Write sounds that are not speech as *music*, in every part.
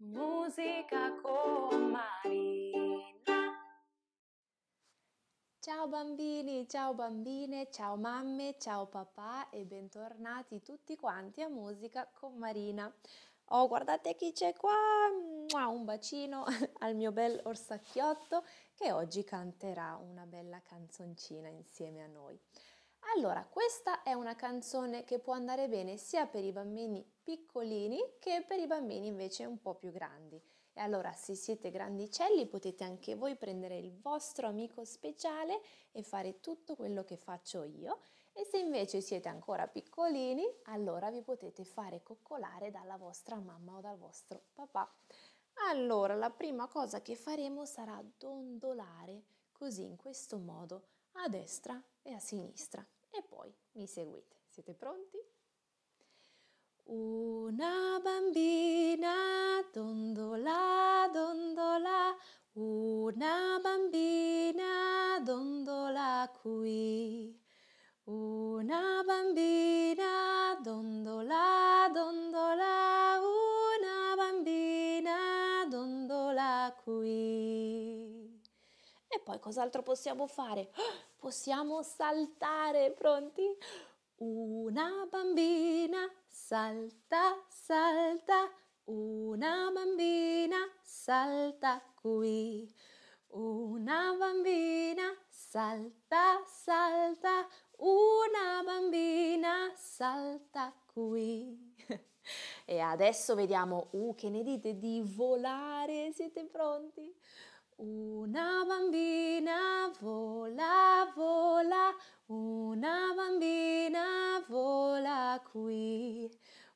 Musica con Marina. Ciao bambini, ciao bambine, ciao mamme, ciao papà e bentornati tutti quanti a Musica con Marina. Oh, guardate chi c'è qua! Un bacino *laughs* al mio bel orsacchiotto che oggi canterà una bella canzoncina insieme a noi. Allora, questa è una canzone che può andare bene sia per i bambini piccolini che per i bambini invece un po' più grandi. E allora, se siete grandicelli, potete anche voi prendere il vostro amico speciale e fare tutto quello che faccio io. E se invece siete ancora piccolini, allora vi potete fare coccolare dalla vostra mamma o dal vostro papà. Allora, la prima cosa che faremo sarà dondolare così in questo modo a destra e a sinistra. Mi seguite, siete pronti? Una bambina dondola, dondola, una bambina dondola qui. Una bambina dondola, dondola, una bambina dondola qui. E poi cos'altro possiamo fare? *gasps* Possiamo saltare, pronti? Una bambina salta, salta, una bambina salta qui. Una bambina salta, salta, una bambina salta qui. *laughs* e adesso vediamo, uh, che ne dite di volare? Siete pronti? Una bambina vola, vola, una bambina vola qui.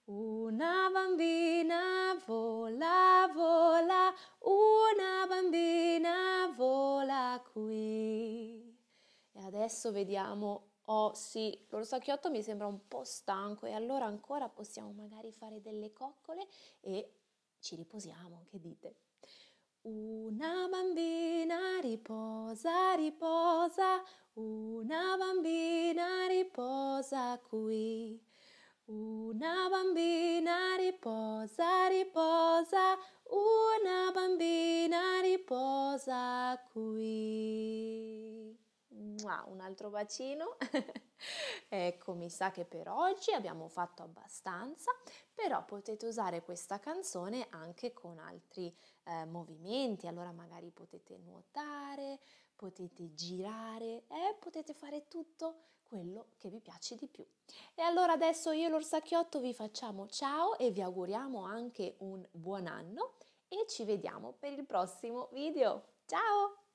Una bambina vola, vola, una bambina vola qui. E adesso vediamo, oh sì, l'orsacchiotto mi sembra un po' stanco e allora ancora possiamo magari fare delle coccole e ci riposiamo, che dite? Una bambina riposa, riposa, una bambina riposa qui. Una bambina riposa, riposa, una bambina riposa qui. Un altro bacino. *laughs* Ecco, mi sa che per oggi abbiamo fatto abbastanza, però potete usare questa canzone anche con altri eh, movimenti, allora magari potete nuotare, potete girare, eh, potete fare tutto quello che vi piace di più. E allora adesso io e l'orsacchiotto vi facciamo ciao e vi auguriamo anche un buon anno e ci vediamo per il prossimo video. Ciao!